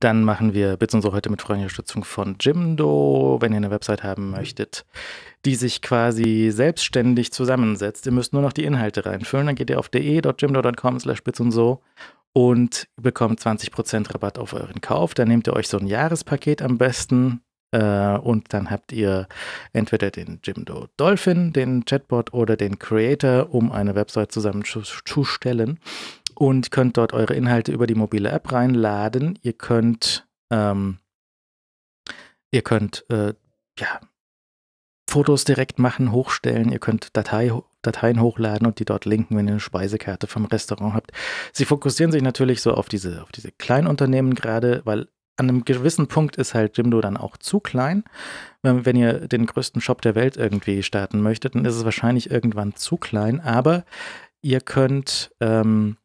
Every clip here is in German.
Dann machen wir Bits und so heute mit freundlicher Unterstützung von Jimdo. Wenn ihr eine Website haben mhm. möchtet, die sich quasi selbstständig zusammensetzt, ihr müsst nur noch die Inhalte reinfüllen. Dann geht ihr auf de.jimdo.com slash bits und so und bekommt 20% Rabatt auf euren Kauf. Dann nehmt ihr euch so ein Jahrespaket am besten äh, und dann habt ihr entweder den Jimdo Dolphin, den Chatbot oder den Creator, um eine Website zusammenzustellen und könnt dort eure Inhalte über die mobile App reinladen. Ihr könnt, ähm, ihr könnt äh, ja, Fotos direkt machen, hochstellen. Ihr könnt Datei, Dateien hochladen und die dort linken, wenn ihr eine Speisekarte vom Restaurant habt. Sie fokussieren sich natürlich so auf diese, auf diese Kleinunternehmen gerade, weil an einem gewissen Punkt ist halt Jimdo dann auch zu klein. Ähm, wenn ihr den größten Shop der Welt irgendwie starten möchtet, dann ist es wahrscheinlich irgendwann zu klein. Aber ihr könnt ähm,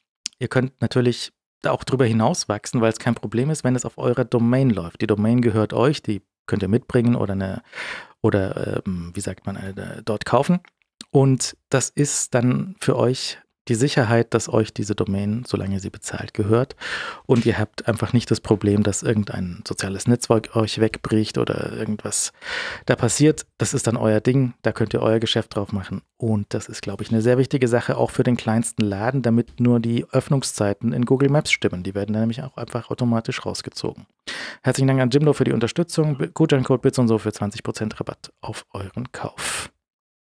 Ihr könnt natürlich auch darüber hinaus wachsen, weil es kein Problem ist, wenn es auf eurer Domain läuft. Die Domain gehört euch, die könnt ihr mitbringen oder eine oder ähm, wie sagt man eine, äh, dort kaufen. Und das ist dann für euch die Sicherheit, dass euch diese Domain, solange sie bezahlt, gehört und ihr habt einfach nicht das Problem, dass irgendein soziales Netzwerk euch wegbricht oder irgendwas da passiert. Das ist dann euer Ding, da könnt ihr euer Geschäft drauf machen. Und das ist, glaube ich, eine sehr wichtige Sache auch für den kleinsten Laden, damit nur die Öffnungszeiten in Google Maps stimmen. Die werden dann nämlich auch einfach automatisch rausgezogen. Herzlichen Dank an Jimdo für die Unterstützung. Gutscheincode Bits und so für 20% Rabatt auf euren Kauf.